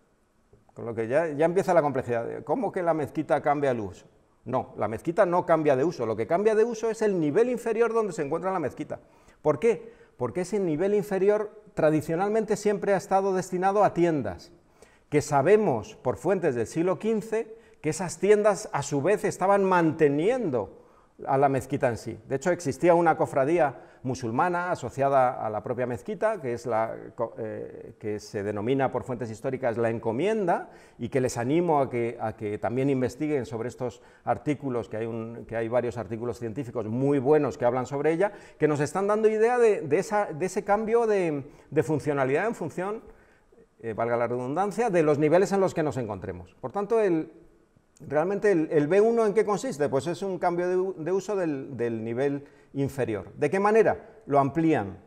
que ya, ya empieza la complejidad. ¿Cómo que la mezquita cambia el uso? No, la mezquita no cambia de uso. Lo que cambia de uso es el nivel inferior donde se encuentra la mezquita. ¿Por qué? Porque ese nivel inferior tradicionalmente siempre ha estado destinado a tiendas, que sabemos por fuentes del siglo XV que esas tiendas a su vez estaban manteniendo a la mezquita en sí. De hecho, existía una cofradía musulmana asociada a la propia mezquita, que, es la, eh, que se denomina por fuentes históricas la encomienda, y que les animo a que, también investiguen sobre estos artículos, que hay, varios artículos científicos muy buenos que hablan sobre ella, que nos están dando idea de, ese cambio de, funcionalidad en función, eh, valga la redundancia, de los niveles en los que nos encontremos. Por tanto, el, Realmente el, B1 en qué consiste? Pues es un cambio de, uso del, nivel inferior. ¿De qué manera? Lo amplían.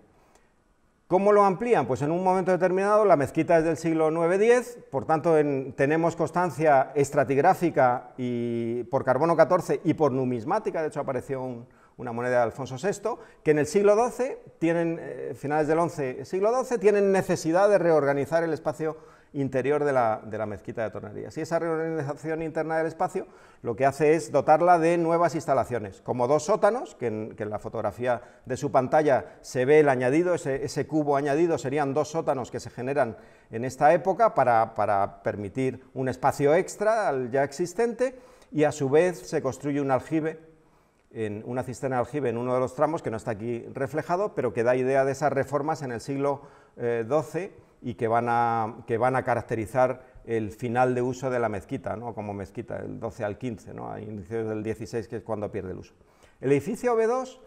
¿Cómo lo amplían? Pues en un momento determinado la mezquita es del siglo ix 10 por tanto tenemos constancia estratigráfica y por carbono 14 y por numismática, de hecho apareció una moneda de Alfonso VI, que en el siglo XII, tienen, eh, finales del XI siglo XII, tienen necesidad de reorganizar el espacio interior de la, mezquita de Tonerías. Y esa reorganización interna del espacio lo que hace es dotarla de nuevas instalaciones, como dos sótanos, que en, la fotografía de su pantalla se ve el añadido, ese, cubo añadido serían dos sótanos que se generan en esta época para, permitir un espacio extra al ya existente y a su vez se construye un aljibe en una cisterna de aljibe en uno de los tramos, que no está aquí reflejado, pero que da idea de esas reformas en el siglo XII eh, y que van a, que van a caracterizar el final de uso de la mezquita, ¿no? como mezquita, el 12 al 15, ¿no? hay inicios del 16, que es cuando pierde el uso. El edificio B2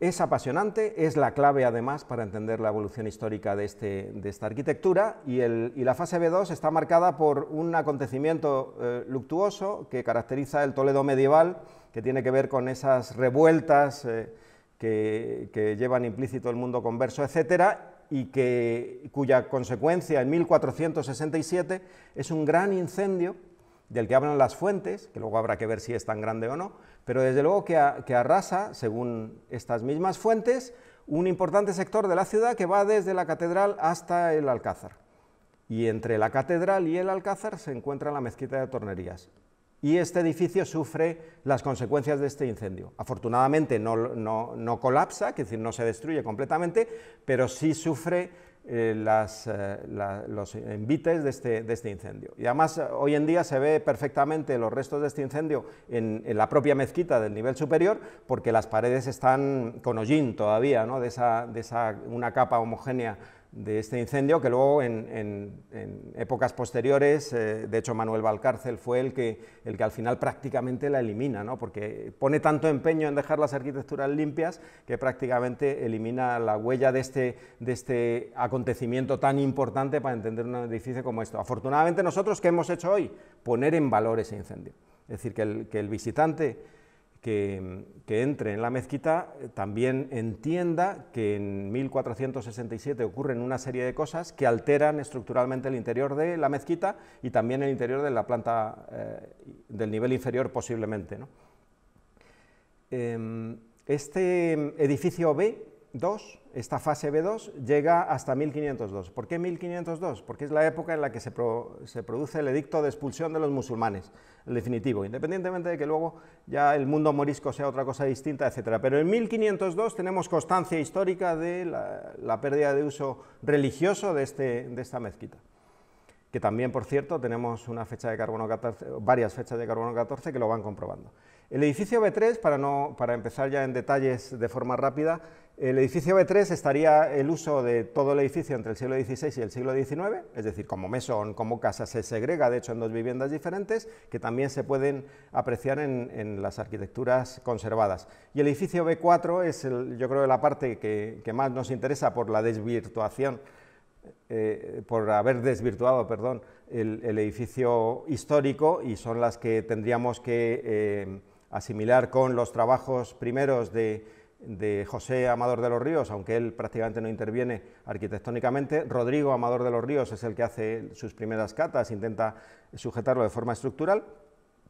es apasionante, es la clave además para entender la evolución histórica de, este, de esta arquitectura y, el, la fase B2 está marcada por un acontecimiento eh, luctuoso que caracteriza el Toledo medieval, que tiene que ver con esas revueltas eh, que, llevan implícito el mundo converso, etcétera, y que, cuya consecuencia en 1467 es un gran incendio del que hablan las fuentes, que luego habrá que ver si es tan grande o no, pero desde luego que, que arrasa, según estas mismas fuentes, un importante sector de la ciudad que va desde la catedral hasta el alcázar. Y entre la catedral y el alcázar se encuentra la mezquita de Tornerías y este edificio sufre las consecuencias de este incendio. Afortunadamente no, colapsa, es decir, no se destruye completamente, pero sí sufre eh, eh, los envites este, de este, incendio. Y además eh, hoy en día se ve perfectamente los restos de este incendio en, la propia mezquita del nivel superior, porque las paredes están con hollín todavía, ¿no? de, esa, de esa, una capa homogénea de este incendio, que luego en, épocas posteriores, eh, de hecho Manuel Valcárcel fue el que, el que al final prácticamente la elimina, ¿no? porque pone tanto empeño en dejar las arquitecturas limpias que prácticamente elimina la huella de este, de este acontecimiento tan importante para entender un edificio como esto. Afortunadamente nosotros, ¿qué hemos hecho hoy? Poner en valor ese incendio. Es decir, que que el visitante que, entre en la mezquita eh, también entienda que en 1467 ocurren una serie de cosas que alteran estructuralmente el interior de la mezquita y también el interior de la planta eh, del nivel inferior posiblemente. Em, este edificio B esta fase B2, llega hasta 1502. ¿Por qué 1502? Porque es la época en la que se, se, produce el edicto de expulsión de los musulmanes, el definitivo, independientemente de que luego ya el mundo morisco sea otra cosa distinta, etc. Pero en 1502 tenemos constancia histórica de la, pérdida de uso religioso de, este, de esta mezquita que también, por cierto, tenemos una fecha de carbono varias fechas de carbono 14 que lo van comprobando. El edificio B3, para, no, para empezar ya en detalles de forma rápida, el edificio B3 estaría el uso de todo el edificio entre el siglo XVI y el siglo XIX, es decir, como mesón, como casa, se segrega de hecho en dos viviendas diferentes que también se pueden apreciar en, las arquitecturas conservadas. Y el edificio B4 es yo creo la parte que, más nos interesa por la desvirtuación, eh, por haber desvirtuado, perdón, el, edificio histórico y son las que tendríamos que eh, asimilar con los trabajos primeros de de José Amador de los Ríos, aunque él prácticamente no interviene arquitectónicamente. Rodrigo Amador de los Ríos es el que hace sus primeras catas, intenta sujetarlo de forma estructural.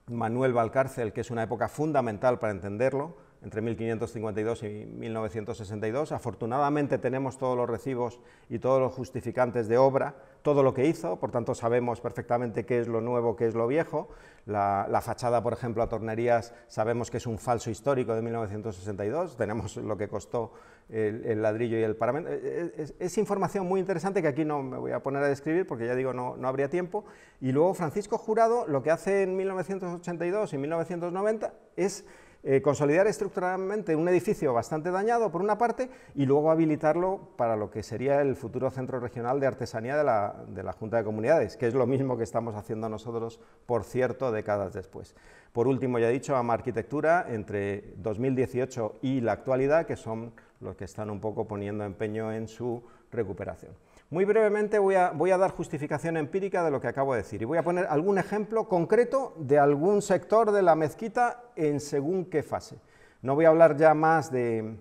Manuel Valcárcel, que es una época fundamental para entenderlo, entre 1552 y 1962. Afortunadamente tenemos todos los recibos y todos los justificantes de obra, todo lo que hizo, por tanto sabemos perfectamente qué es lo nuevo, qué es lo viejo. La, fachada, por ejemplo, a Tornerías sabemos que es un falso histórico de 1962, tenemos lo que costó el, ladrillo y el paramento. E, e, es, información muy interesante que aquí no me voy a poner a describir porque ya digo, no, no habría tiempo. Y luego Francisco Jurado lo que hace en 1982 y 1990 es eh, consolidar estructuralmente un edificio bastante dañado por una parte y luego habilitarlo para lo que sería el futuro Centro Regional de Artesanía de la, de la Junta de Comunidades, que es lo mismo que estamos haciendo nosotros, por cierto, décadas después. Por último, ya he dicho, AMA Arquitectura, entre 2018 y la actualidad, que son los que están un poco poniendo empeño en su recuperación. Muy brevemente voy a, dar justificación empírica de lo que acabo de decir y voy a poner algún ejemplo concreto de algún sector de la mezquita en según qué fase. No voy a hablar ya más del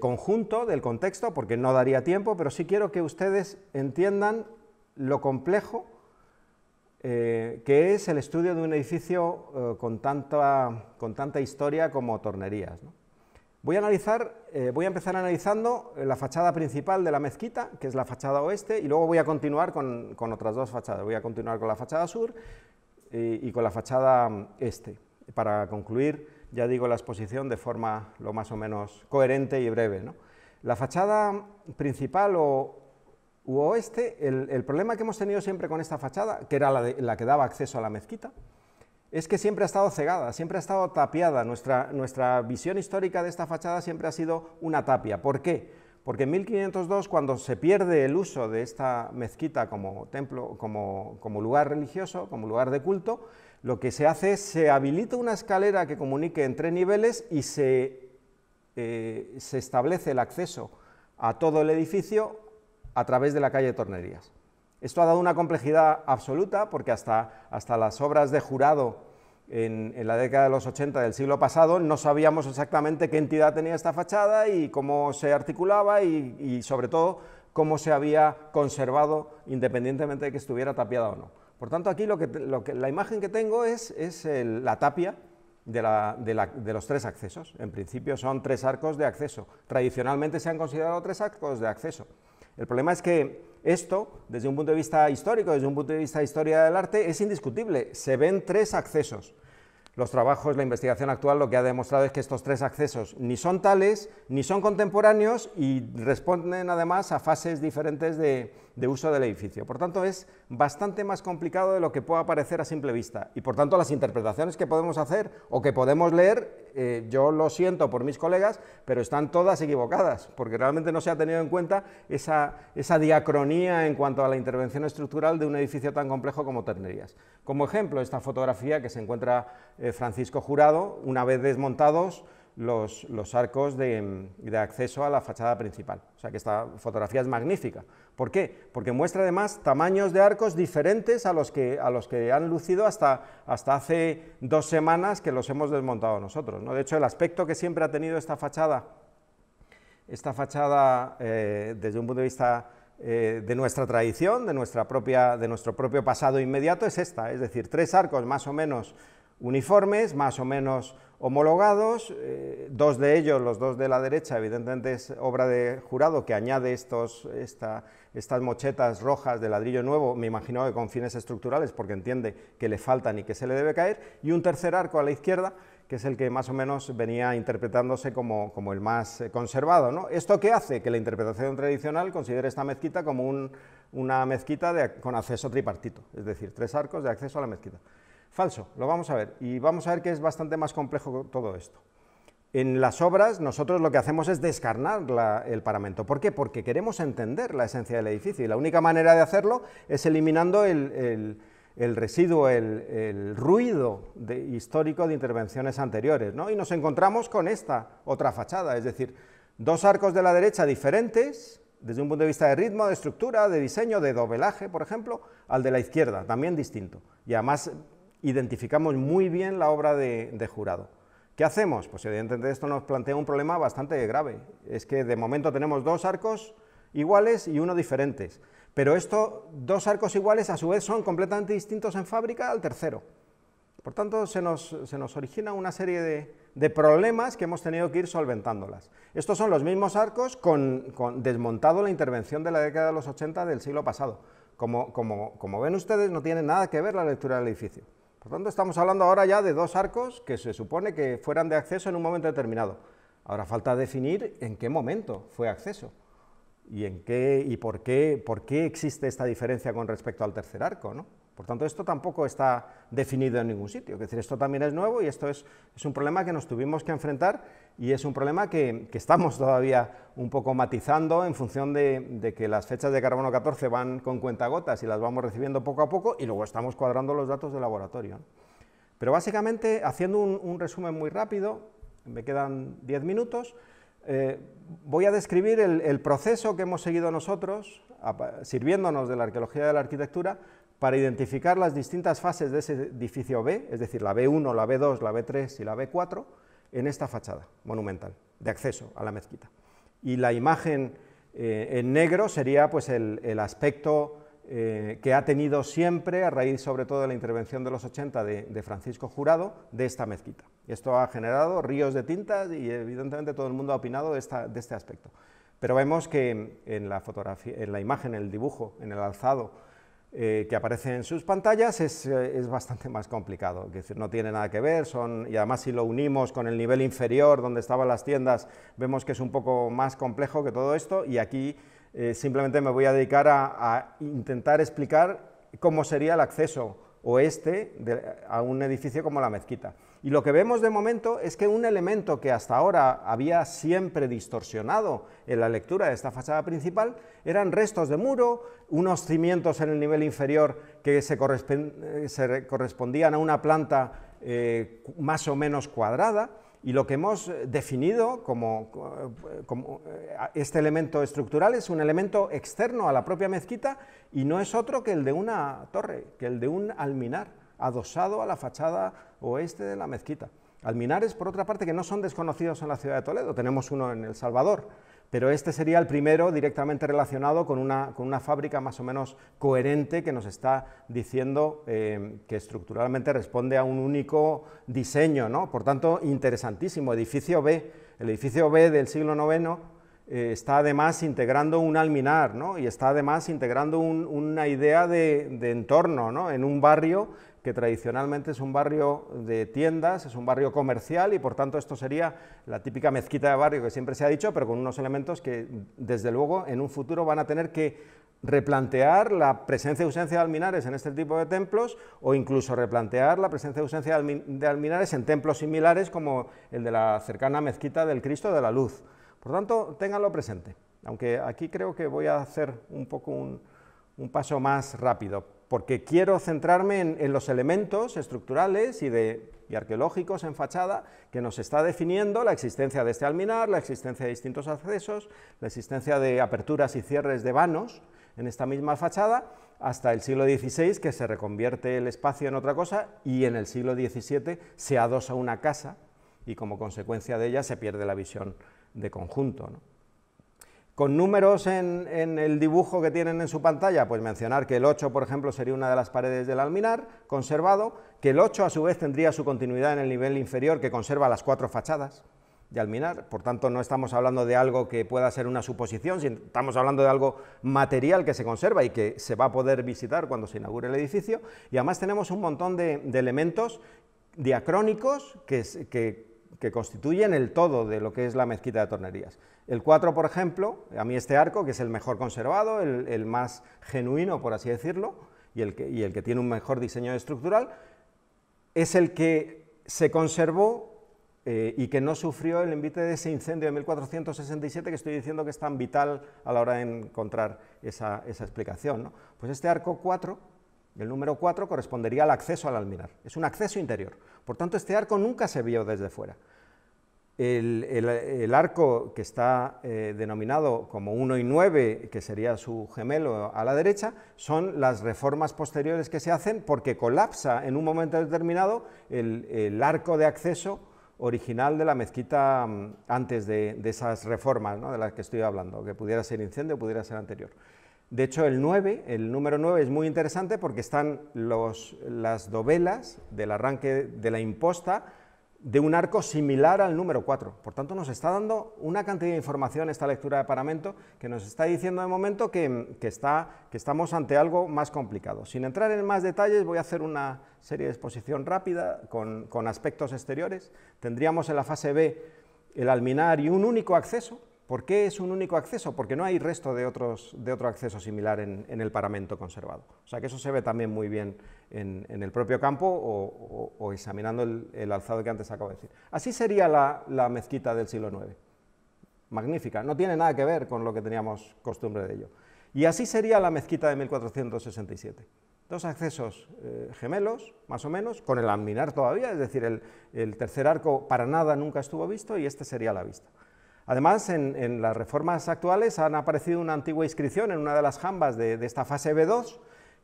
conjunto, del contexto, porque no daría tiempo, pero sí quiero que ustedes entiendan lo complejo eh, que es el estudio de un edificio eh, con, tanta, con tanta historia como tornerías. Voy a, analizar, eh, voy a empezar analizando eh, la fachada principal de la mezquita, que es la fachada oeste, y luego voy a continuar con, con otras dos fachadas. Voy a continuar con la fachada sur y, con la fachada mm, este, para concluir, ya digo, la exposición de forma lo más o menos coherente y breve. La fachada mm, principal o, u oeste, el, problema que hemos tenido siempre con esta fachada, que era la que daba acceso a la mezquita, es que siempre ha estado cegada, siempre ha estado tapiada. Nuestra, nuestra visión histórica de esta fachada siempre ha sido una tapia. ¿Por qué? Porque en 1502, cuando se pierde el uso de esta mezquita como templo, como, lugar religioso, como lugar de culto, lo que se hace es se habilita una escalera que comunique entre niveles y se, eh, se establece el acceso a todo el edificio a través de la calle Tornerías. Esto ha dado una complejidad absoluta porque hasta, hasta las obras de jurado en, la década de los 80 del siglo pasado no sabíamos exactamente qué entidad tenía esta fachada y cómo se articulaba y, sobre todo cómo se había conservado independientemente de que estuviera tapiada o no. Por tanto, aquí lo que, lo que la imagen que tengo es, es la tapia de, de, los tres accesos. En principio son tres arcos de acceso. Tradicionalmente se han considerado tres arcos de acceso. El problema es que esto, desde un punto de vista histórico, desde un punto de vista de historia del arte, es indiscutible. Se ven tres accesos. Los trabajos, la investigación actual lo que ha demostrado es que estos tres accesos ni son tales, ni son contemporáneos y responden además a fases diferentes de, uso del edificio. Por tanto, es bastante más complicado de lo que pueda parecer a simple vista. Y por tanto, las interpretaciones que podemos hacer o que podemos leer, eh, yo lo siento por mis colegas, pero están todas equivocadas, porque realmente no se ha tenido en cuenta esa, diacronía en cuanto a la intervención estructural de un edificio tan complejo como Ternerías. Como ejemplo, esta fotografía que se encuentra eh, Francisco Jurado, una vez desmontados, los, arcos mm, de, acceso a la fachada principal. O sea que esta fotografía es magnífica. ¿Por qué? Porque muestra además tamaños de arcos diferentes a los que, a los que han lucido hasta, hasta hace dos semanas que los hemos desmontado nosotros. ¿no? De hecho, el aspecto que siempre ha tenido esta fachada, esta fachada eh, desde un punto de vista eh, de nuestra tradición, de, nuestra propia, de nuestro propio pasado inmediato, es esta. Es decir, tres arcos más o menos uniformes, más o menos homologados, eh, dos de ellos, los dos de la derecha, evidentemente es obra de jurado que añade estas mochetas rojas de ladrillo nuevo, me imagino que con fines estructurales porque entiende que le faltan y que se le debe caer, y un tercer arco a la izquierda, que es el que más o menos venía interpretándose como, el más eh, conservado. ¿no? ¿Esto qué hace? Que la interpretación tradicional considere esta mezquita como una mezquita con acceso tripartito, es decir, tres arcos de acceso a la mezquita. Falso, lo vamos a ver. Y vamos a ver que es bastante más complejo todo esto. En las obras nosotros lo que hacemos es descarnar el paramento. ¿Por qué? Porque queremos entender la esencia del edificio y la única manera de hacerlo es eliminando el, residuo, el, ruido histórico de intervenciones anteriores. Y nos encontramos con esta otra fachada, es decir, dos arcos de la derecha diferentes desde un punto de vista de ritmo, de estructura, de diseño, de dobelaje, por ejemplo, al de la izquierda, también distinto. Y además identificamos muy bien la obra de, jurado. ¿Qué hacemos? Pues evidentemente esto nos plantea un problema bastante grave. Es que de momento tenemos dos arcos iguales y uno diferentes. Pero estos dos arcos iguales a su vez son completamente distintos en fábrica al tercero. Por tanto, se nos, se nos origina una serie de, de, problemas que hemos tenido que ir solventándolas. Estos son los mismos arcos con, con desmontado la intervención de la década de los 80 del siglo pasado. Como, como, como ven ustedes, no tiene nada que ver la lectura del edificio. Por tanto, estamos hablando ahora ya de dos arcos que se supone que fueran de acceso en un momento determinado. Ahora falta definir en qué momento fue acceso y, en qué, y por, qué, por qué existe esta diferencia con respecto al tercer arco. ¿no? Por tanto, esto tampoco está definido en ningún sitio. Es decir, esto también es nuevo y esto es, un problema que nos tuvimos que enfrentar y es un problema que, estamos todavía un poco matizando en función de, que las fechas de carbono 14 van con cuenta gotas y las vamos recibiendo poco a poco y luego estamos cuadrando los datos de laboratorio. Pero básicamente, haciendo un, resumen muy rápido, me quedan 10 minutos, eh, voy a describir el, el proceso que hemos seguido nosotros, sirviéndonos de la arqueología de la arquitectura, para identificar las distintas fases de ese edificio B, es decir, la B1, la B2, la B3 y la B4, en esta fachada monumental de acceso a la mezquita. Y la imagen eh, en negro sería pues, el, aspecto eh, que ha tenido siempre, a raíz sobre todo de la intervención de los 80 de, Francisco Jurado, de esta mezquita. Esto ha generado ríos de tintas y evidentemente todo el mundo ha opinado de, este aspecto. Pero vemos que en la, en la imagen, en el dibujo, en el alzado, eh, que aparece en sus pantallas eh, es, bastante más complicado, es decir, no tiene nada que ver, y además si lo unimos con el nivel inferior donde estaban las tiendas, vemos que es un poco más complejo que todo esto, y aquí eh, simplemente me voy a dedicar a, intentar explicar cómo sería el acceso oeste a un edificio como la mezquita. Y lo que vemos de momento es que un elemento que hasta ahora había siempre distorsionado en la lectura de esta fachada principal eran restos de muro, unos cimientos en el nivel inferior que se, eh, correspondían a una planta eh, más o menos cuadrada, y lo que hemos eh, definido como, como, este elemento estructural es un elemento externo a la propia mezquita y no es otro que el de una torre, que el de un alminar adosado a la fachada este de la mezquita. Alminares, por otra parte, que no son desconocidos en la ciudad de Toledo, tenemos uno en El Salvador, pero este sería el primero directamente relacionado con una, con una fábrica más o menos coherente que nos está diciendo eh, que estructuralmente responde a un único diseño, ¿no? por tanto, interesantísimo. Edificio B, el edificio B del siglo IX eh, está además integrando un alminar ¿no? y está además integrando una idea de, de entorno ¿no? en un barrio que tradicionalmente es un barrio de tiendas, es un barrio comercial y por tanto esto sería la típica mezquita de barrio que siempre se ha dicho, pero con unos elementos que desde luego en un futuro van a tener que replantear la presencia y ausencia de alminares en este tipo de templos o incluso replantear la presencia y ausencia de alminares en templos similares como el de la cercana mezquita del Cristo de la Luz. Por tanto, ténganlo presente, aunque aquí creo que voy a hacer un poco un paso más rápido, porque quiero centrarme en, los elementos estructurales y, arqueológicos en fachada que nos está definiendo la existencia de este alminar, la existencia de distintos accesos, la existencia de aperturas y cierres de vanos en esta misma fachada, hasta el siglo XVI que se reconvierte el espacio en otra cosa y en el siglo XVII se adosa una casa y como consecuencia de ella se pierde la visión de conjunto. Con números en, el dibujo que tienen en su pantalla, pues mencionar que el 8, por ejemplo, sería una de las paredes del alminar conservado, que el 8 a su vez tendría su continuidad en el nivel inferior que conserva las cuatro fachadas de alminar, por tanto no estamos hablando de algo que pueda ser una suposición, estamos hablando de algo material que se conserva y que se va a poder visitar cuando se inaugure el edificio, y además tenemos un montón de, elementos diacrónicos que, que que constituyen el todo de lo que es la mezquita de Tornerías. El 4, por ejemplo, a mí este arco, que es el mejor conservado, el, más genuino, por así decirlo, y el, que, tiene un mejor diseño estructural, es el que se conservó eh, y que no sufrió el envite de ese incendio de 1467 que estoy diciendo que es tan vital a la hora de encontrar esa, explicación. Pues este arco 4 el número 4 correspondería al acceso al alminar. Es un acceso interior. Por tanto, este arco nunca se vio desde fuera. El, arco que está eh, denominado como 1 y 9, que sería su gemelo a la derecha, son las reformas posteriores que se hacen porque colapsa en un momento determinado el, arco de acceso original de la mezquita mm, antes de, esas reformas de las que estoy hablando, que pudiera ser incendio, pudiera ser anterior. De hecho, el 9, el número 9 es muy interesante porque están las dovelas del arranque de la imposta de un arco similar al número 4. Por tanto, nos está dando una cantidad de información esta lectura de paramento que nos está diciendo de momento que, está, que estamos ante algo más complicado. Sin entrar en más detalles, voy a hacer una serie de exposición rápida con, con aspectos exteriores. Tendríamos en la fase B el alminar y un único acceso, ¿Por qué es un único acceso? Porque no hay resto de, de otro acceso similar en, el paramento conservado. O sea que eso se ve también muy bien en, el propio campo o, examinando el, alzado que antes acabo de decir. Así sería la, mezquita del siglo IX. Magnífica, no tiene nada que ver con lo que teníamos costumbre de ello. Y así sería la mezquita de 1467. Dos accesos eh, gemelos, más o menos, con el alminar todavía, es decir, el tercer arco para nada nunca estuvo visto y este sería la vista. Además, en, las reformas actuales han aparecido una antigua inscripción en una de las jambas de, esta fase B2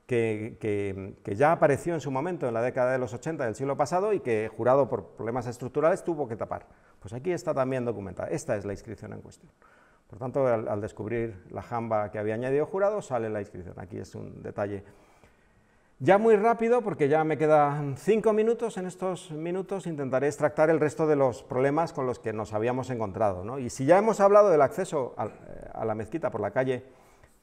que, ya apareció en su momento en la década de los 80 del siglo pasado y que, jurado por problemas estructurales, tuvo que tapar. Pues aquí está también documentada. Esta es la inscripción en cuestión. Por tanto, al, al descubrir la jamba que había añadido jurado, sale la inscripción. Aquí es un detalle ya muy rápido, porque ya me quedan cinco minutos, en estos minutos intentaré extractar el resto de los problemas con los que nos habíamos encontrado. Y si ya hemos hablado del acceso eh, a, la mezquita por la calle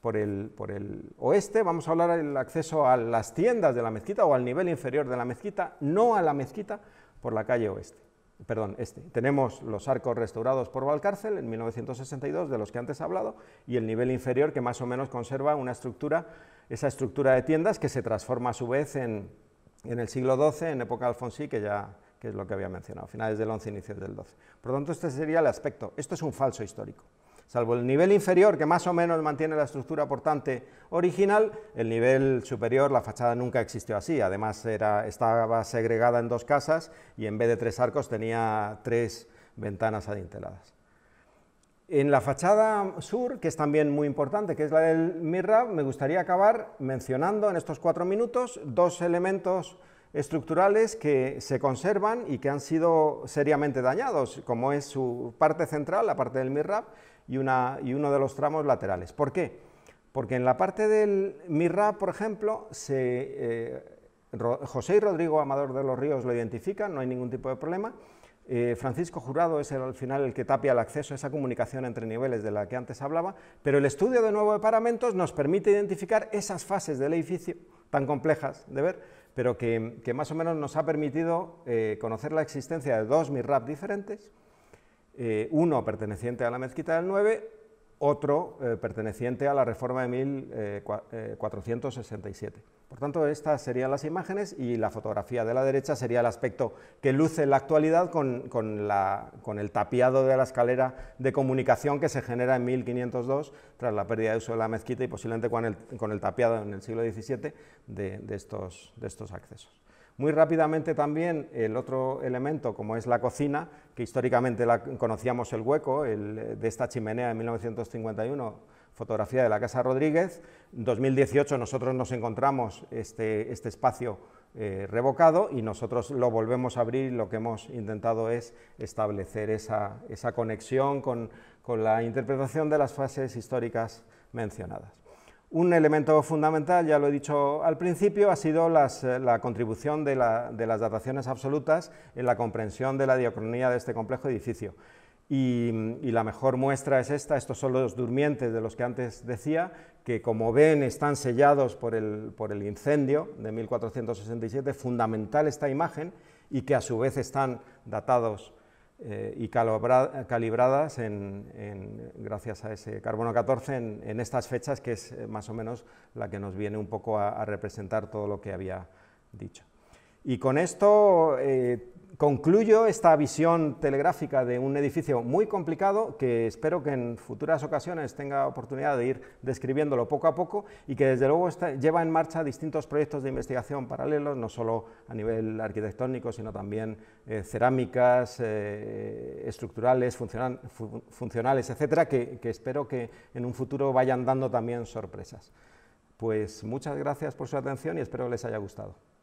por el, por el oeste, vamos a hablar del acceso a las tiendas de la mezquita o al nivel inferior de la mezquita, no a la mezquita por la calle oeste perdón, este. Tenemos los arcos restaurados por Valcárcel en 1962, de los que antes he hablado, y el nivel inferior que más o menos conserva una estructura, esa estructura de tiendas que se transforma a su vez en, el siglo XII, en época Alfonsí, que ya que es lo que había mencionado, finales del 11, inicios del 12. Por lo tanto, este sería el aspecto. Esto es un falso histórico. Salvo el nivel inferior, que más o menos mantiene la estructura portante original, el nivel superior, la fachada nunca existió así. Además, era, estaba segregada en dos casas y en vez de tres arcos tenía tres ventanas adinteladas. En la fachada sur, que es también muy importante, que es la del Mirrab, me gustaría acabar mencionando en estos cuatro minutos dos elementos estructurales que se conservan y que han sido seriamente dañados, como es su parte central, la parte del Mirrab, y, uno de los tramos laterales. ¿Por qué? Porque en la parte del Mirra, por ejemplo, eh, José y Rodrigo Amador de los Ríos lo identifican, no hay ningún tipo de problema. Eh, Francisco Jurado es al final el que tapia el acceso a esa comunicación entre niveles de la que antes hablaba, pero el estudio de nuevo de paramentos nos permite identificar esas fases del edificio tan complejas de ver, pero que, más o menos nos ha permitido eh, conocer la existencia de dos MIRRA diferentes, eh, uno perteneciente a la mezquita del 9, otro eh, perteneciente a la reforma de 1467. Eh, Por tanto, estas serían las imágenes y la fotografía de la derecha sería el aspecto que luce en la actualidad con, el tapiado de la escalera de comunicación que se genera en 1502 tras la pérdida de uso de la mezquita y posiblemente con el, tapiado en el siglo XVII de estos accesos. Muy rápidamente también el otro elemento, como es la cocina, que históricamente conocíamos el hueco de esta chimenea de 1951, fotografía de la Casa Rodríguez. En 2018 nosotros nos encontramos este, este espacio eh, revocado y nosotros lo volvemos a abrir. Lo que hemos intentado es establecer esa, conexión con la interpretación de las fases históricas mencionadas. Un elemento fundamental, ya lo he dicho al principio, ha sido eh, la contribución de, las dataciones absolutas en la comprensión de la diacronía de este complejo edificio. Y, la mejor muestra es esta, estos son los durmientes de los que antes decía, que como ven están sellados por el, por el incendio de 1467, fundamental esta imagen, y que a su vez están datados eh, y calibradas en, gracias a ese carbono 14 en, estas fechas, que es eh, más o menos la que nos viene un poco a, representar todo lo que había dicho. Y con esto eh, concluyo esta visión telegráfica de un edificio muy complicado que espero que en futuras ocasiones tenga oportunidad de ir describiéndolo poco a poco y que desde luego lleva en marcha distintos proyectos de investigación paralelos, no solo a nivel arquitectónico, sino también eh, cerámicas, eh, estructurales, funcionales, etcétera, que, que espero que en un futuro vayan dando también sorpresas. Pues muchas gracias por su atención y espero que les haya gustado.